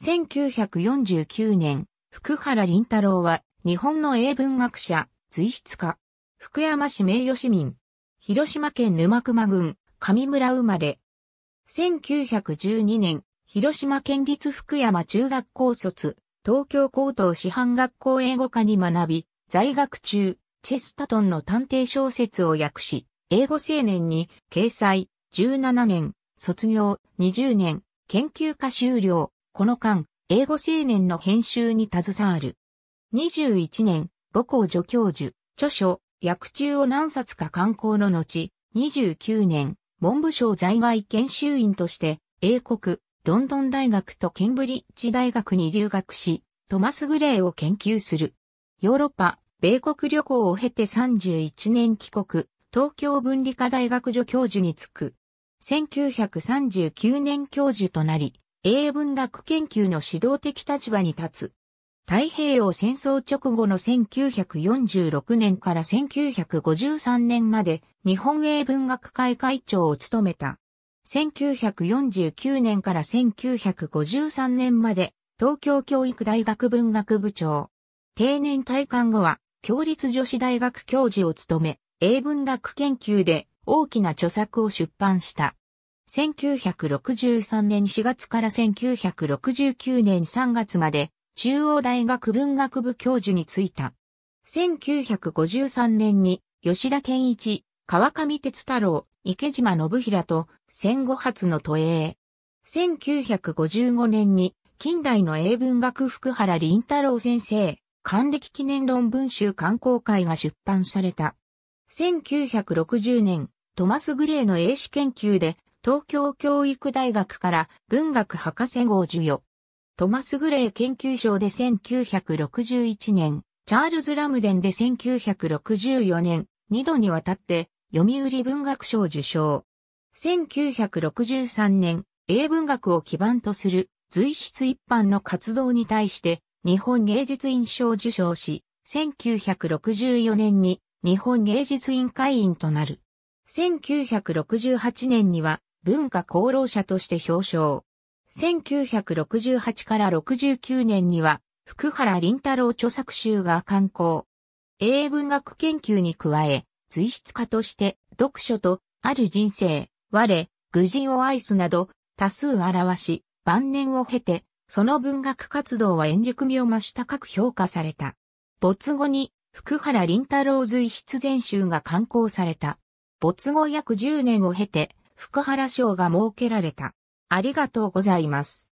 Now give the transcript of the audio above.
1949年、福原林太郎は、日本の英文学者、随筆家、福山市名誉市民、広島県沼熊郡、上村生まれ。1912年、広島県立福山中学校卒、東京高等師範学校英語科に学び、在学中、チェスタトンの探偵小説を訳し、英語青年に掲載、17年、卒業、20年、研究科修了、この間、英語青年の編集に携わる。21年、母校助教授、著書、薬中を何冊か刊行の後、29年、文部省在外研修員として、英国、ロンドン大学とケンブリッジ大学に留学し、トマス・グレーを研究する。ヨーロッパ、米国旅行を経て31年帰国、東京文理科大学助教授に就く。1939年教授となり、英文学研究の指導的立場に立つ。太平洋戦争直後の1946年から1953年まで日本英文学会会長を務めた。1949年から1953年まで東京教育大学文学部長。定年退官後は共立女子大学教授を務め、英文学研究で大きな著作を出版した。1963年4月から1969年3月まで中央大学文学部教授に就いた。1953年に吉田健一、川上哲太郎、池島信平と戦後初の都営。1955年に近代の英文学福原林太郎先生、還暦記念論文集刊行会が出版された。1960年、トマス・グレーの英史研究で東京教育大学から文学博士号授与。トマス・グレー研究賞で1961年、チャールズ・ラムデンで1964年、2度にわたって読売文学賞受賞。1963年、英文学を基盤とする随筆一般の活動に対して日本芸術院賞受賞し、1964年に日本芸術院会員となる。1968年には文化功労者として表彰。1968から69年には、福原林太郎著作集が刊行。英文学研究に加え、随筆家として、読書と、ある人生、我、愚人を愛すなど、多数表し、晩年を経て、その文学活動は円熟味を増した各評価された。没後に、福原林太郎随筆全集が刊行された。没後約10年を経て、福原賞が設けられた。ありがとうございます。